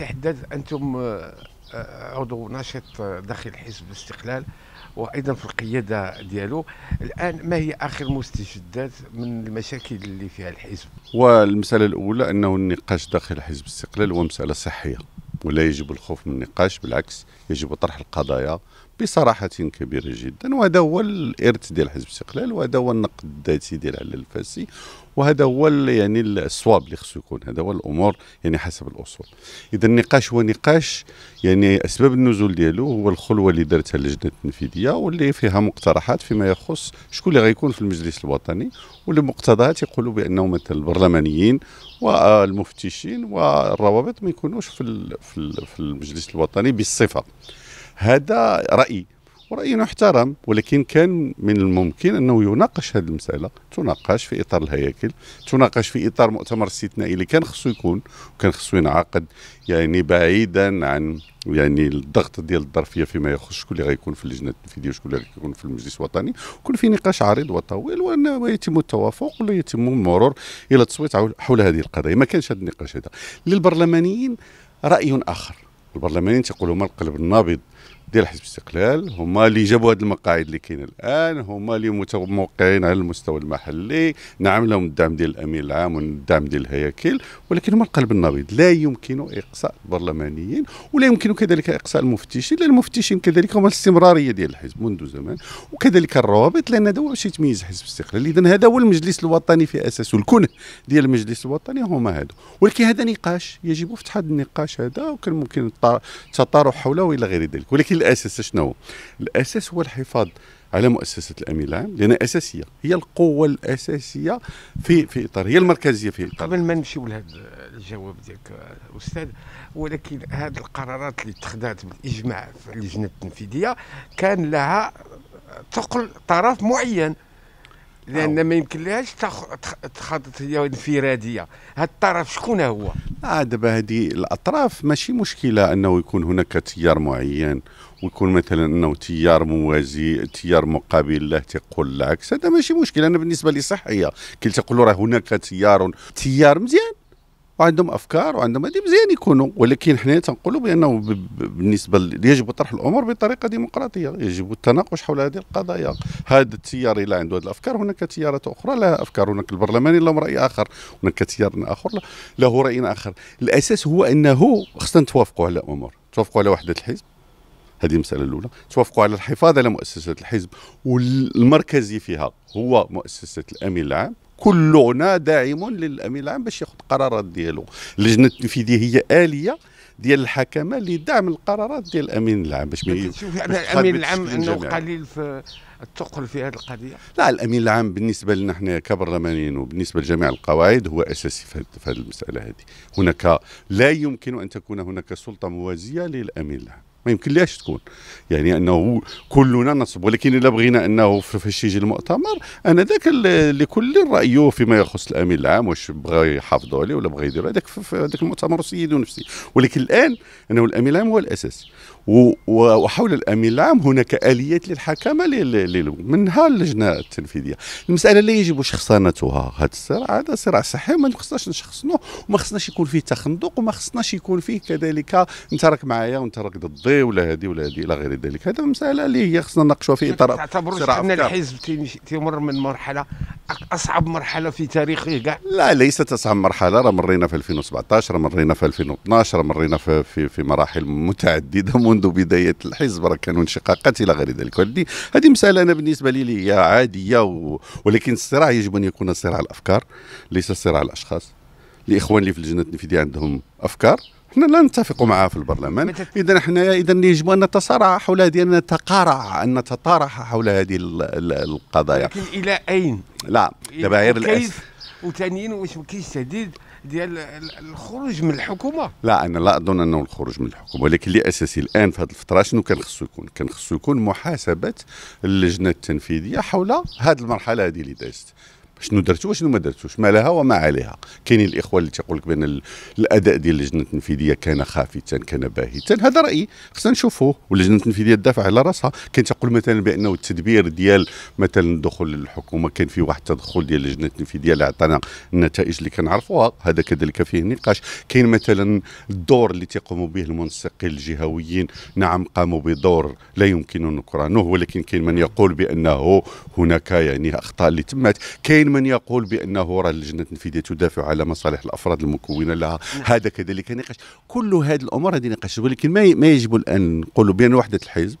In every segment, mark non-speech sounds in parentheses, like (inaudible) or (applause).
سي حداد انتم آه، آه، عضو ناشط آه، داخل حزب الاستقلال وايضا في القياده ديالو الان ما هي اخر مستجدات من المشاكل اللي فيها الحزب والمساله الاولى انه النقاش داخل حزب الاستقلال هو مساله صحيه ولا يجب الخوف من النقاش بالعكس يجب طرح القضايا بصراحه كبيره جدا وهذا هو الارث ديال حزب الاستقلال وهذا هو النقد الذاتي ديال علي الفاسي وهذا هو يعني الصواب اللي خصو يكون هذا هو الامور يعني حسب الاصول اذا النقاش هو نقاش يعني اسباب النزول ديالو هو الخلوه اللي دارتها اللجنه التنفيذيه واللي فيها مقترحات فيما يخص شكون اللي غيكون في المجلس الوطني واللي مقتضاها يقولوا بانه مثلا البرلمانيين والمفتشين والروابط ما يكونوش في في المجلس الوطني بالصفه هذا رأي ورأي نحترم ولكن كان من الممكن أنه يناقش هذه المسألة تناقش في إطار الهياكل تناقش في إطار مؤتمر استثنائي اللي كان خصو يكون وكان خصو ينعقد يعني بعيدا عن يعني الضغط ديال الظرفيه فيما يخص شكون اللي غيكون في اللجنه التنفيذيه وشكون اللي غيكون في المجلس الوطني كل في نقاش عريض وطويل ويتم التوافق ولا يتم المرور الى التصويت حول هذه القضيه ما كانش هذا النقاش هذا للبرلمانيين راي اخر البرلمانيين تيقولوا هما القلب النابض ديال حزب الاستقلال هما اللي جابوا هذه المقاعد اللي كاينه الان هما اللي موقعين على المستوى المحلي نعم لهم الدعم ديال الامين العام والدعم ديال الهياكل ولكن هما القلب النبيض لا يمكن اقصاء البرلمانيين ولا يمكن كذلك اقصاء المفتشين لان المفتشين كذلك هما الاستمراريه ديال الحزب منذ زمان وكذلك الروابط لان هذا هو شيء يتميز حزب الاستقلال اذا هذا هو المجلس الوطني في اساسه الكنه ديال المجلس الوطني هما هادو ولكن هذا نقاش يجب فتح هذا النقاش هذا وكان ممكن التطارح حوله والى غير ذلك ولكن الاساس شنو هو؟ الاساس هو الحفاظ على مؤسسه الامين العام لانها اساسيه هي القوه الاساسيه في في اطار هي المركزيه في اطار قبل ما نمشيو لهذا الجواب ديالك استاذ ولكن هذه القرارات اللي اتخذت بالاجماع في اللجنه التنفيذيه كان لها ثقل طرف معين لان ما يمكنلهاش تخطط هي انفراديه هذا الطرف شكون هو اه دابا هذه الاطراف ماشي مشكله انه يكون هناك تيار معين ويكون مثلا انه تيار موازي تيار مقابل له تيقول العكس هذا ماشي مشكل انا بالنسبه لي صحيه كي تقول راه هناك تيار تيار مزيان وعندهم افكار وعندهم هذه مزيان يكونوا ولكن حنا تنقولوا بانه بالنسبه يجب طرح الامور بطريقه ديمقراطيه يجب التناقش حول هذه القضايا هذا التيار الى عنده هذه الافكار هناك تيارات اخرى لها افكار هناك البرلمان لهم راي اخر هناك تيار اخر له راي اخر الاساس هو انه خصنا نتوافقوا على امور توافقوا على وحده الحزب هذه المساله الاولى توافقوا على الحفاظ على مؤسسه الحزب والمركزي فيها هو مؤسسه الامين العام كلنا داعم للامين العام باش ياخذ القرارات ديالو اللجنه التنفيذيه هي اليه ديال الحكمه لدعم القرارات ديال الامين العام باش ما الامين العام انه قليل في الثقل في هذه القضيه لا الامين العام بالنسبه لنا حنا كبرلمانيين وبالنسبه لجميع القواعد هو اساسي في هذه المساله هذه هناك لا يمكن ان تكون هناك سلطه موازيه للامين العام ما ليش تكون يعني انه كلنا نصب ولكن الا بغينا انه فاش يجي المؤتمر انا ذاك لكل رايه فيما يخص الامين العام واش بغى يحافظوا عليه ولا بغى يديروا هذاك هذاك المؤتمر سيد نفسي ولكن الان انه الامين العام هو الاساس وحول الامين العام هناك اليات للحكمه منها اللجنه التنفيذيه المساله لا يجب شخصنتها هذا الصراع هذا صراع صحي ما خصناش نشخصنه وما خصناش يكون فيه تخندق وما خصناش يكون فيه كذلك انت راك معايا وانت راك ضدي ولا هذه ولا هذه الى غير ذلك هذا مساله اللي هي خصنا نناقشوها في اطار تعتبروش ان الحزب تيمر من مرحله اصعب مرحله في تاريخه كاع لا ليست اصعب مرحله راه مرينا في 2017 راه مرينا في 2012 راه مرينا في, في في مراحل متعدده (laughs) منذ بدايه الحزب راه كانوا انشقاقات الى غير ذلك هذه مساله انا بالنسبه لي هي عاديه ولكن الصراع يجب ان يكون صراع الافكار ليس صراع الاشخاص الاخوان اللي في اللجنه التنفيذيه عندهم افكار احنا لا نتفق معها في البرلمان اذا احنا اذا يجب ان نتصارع حول هذه ان نتقارع ان نتطارح حول هذه القضايا لكن الى اين لا دابا غير كيف وثانيا واش ما كاينش تهديد ديال الخروج من الحكومه لا انا لا اظن انه الخروج من الحكومه ولكن اللي اساسي الان في هذه الفتره شنو كان خصو يكون كان خصو يكون محاسبه اللجنه التنفيذيه حول هذه المرحله هذه اللي دازت شنو درتو وشنو ما درتوش ما لها وما عليها كاينين الاخوه اللي تيقول لك بان الاداء ديال اللجنه التنفيذيه كان خافتا كان باهتا هذا رايي خصنا نشوفوه واللجنه التنفيذيه تدافع على راسها كاين تقول مثلا بانه التدبير ديال مثلا دخول الحكومه كان فيه واحد التدخل ديال اللجنه التنفيذيه اللي عطانا النتائج اللي كنعرفوها هذا كذلك فيه نقاش كاين مثلا الدور اللي تيقوموا به المنسقين الجهويين نعم قاموا بدور لا يمكن نكرانه ولكن كاين من يقول بانه هناك يعني اخطاء اللي تمت كاين من يقول بانه راه اللجنه التنفيذيه تدافع على مصالح الافراد المكونه لها نعم. هذا كذلك نقاش كل هذه الامور هذه نقاش ولكن ما يجب الان نقول بان وحده الحزب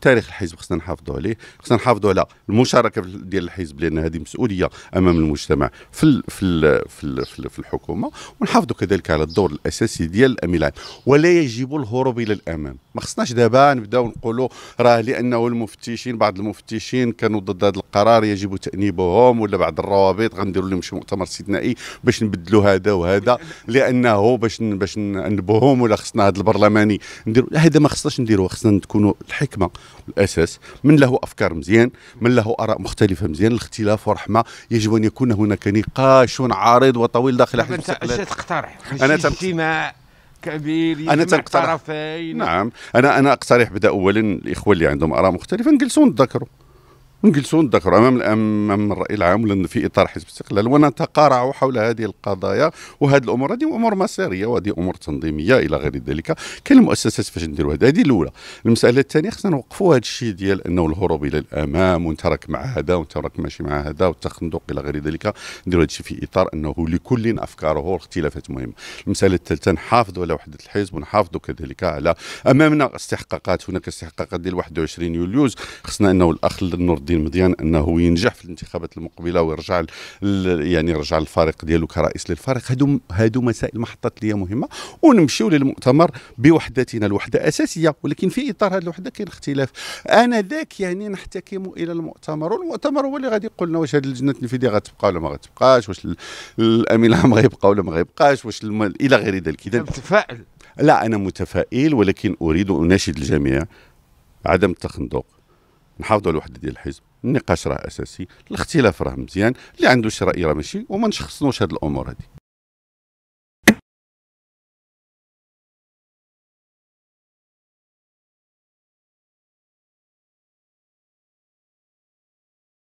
تاريخ الحزب خصنا نحافظوا عليه خصنا نحافظوا على المشاركه ديال الحزب لان هذه مسؤوليه امام المجتمع في الـ في الـ في, الـ في, الـ في الحكومه ونحافظوا كذلك على الدور الاساسي ديال الامين العام ولا يجب الهروب الى الامام ما خصناش دابا نبداو نقولوا راه لانه المفتشين بعض المفتشين كانوا ضد هذا القرار يجب تانيبهم ولا بعض الروابط غنديروا لهم شي مؤتمر استثنائي باش نبدلوا هذا وهذا لانه باش باش ننبههم ولا خصنا هذا البرلماني نديروا هذا ما خصناش نديروه خصنا تكونوا الحكمه الاساس من له افكار مزيان من له اراء مختلفه مزيان الاختلاف ورحمه يجب ان يكون هناك نقاش عريض وطويل داخل حزب الاستقلال تقترح انا اجتماع كبير انا تقترح نعم انا انا اقترح بدا اولا الاخوه اللي عندهم اراء مختلفه نجلسوا نتذكروا نجلسوا نتذكروا امام امام الراي العام ولا في اطار حزب الاستقلال ونتقارع حول هذه القضايا وهذه الامور هذه امور مساريه وهذه امور تنظيميه الى غير ذلك كاين المؤسسات فاش نديروا هذا هذه الاولى المساله الثانيه خصنا نوقفوا هذا الشيء ديال انه الهروب الى الامام ونتراك مع هذا ونتراك ماشي مع هذا والتخندق الى غير ذلك نديروا هذا الشيء في اطار انه لكل افكاره والاختلافات مهمه المساله الثالثه نحافظوا على وحده الحزب ونحافظوا كذلك على امامنا استحقاقات هناك استحقاقات ديال 21 يوليوز خصنا انه الاخ النور الدين مضيان انه ينجح في الانتخابات المقبله ويرجع يعني يرجع للفريق ديالو كرئيس للفريق هادو هادو مسائل محطات ليا مهمه ونمشيو للمؤتمر بوحدتنا الوحده اساسيه ولكن في اطار هذه الوحده كاين اختلاف انا ذاك يعني نحتكم الى المؤتمر والمؤتمر هو اللي غادي يقول لنا واش هذه اللجنه التنفيذيه غتبقى ولا ما غتبقاش واش الامين العام غيبقى ولا ما غيبقاش واش الى غير ذلك اذا متفائل لا انا متفائل ولكن اريد اناشد الجميع عدم التخندق نحافظوا على الوحده ديال الحزب النقاش راه اساسي الاختلاف راه مزيان اللي عنده شي راي راه ماشي وما نشخصنوش هاد الامور هذه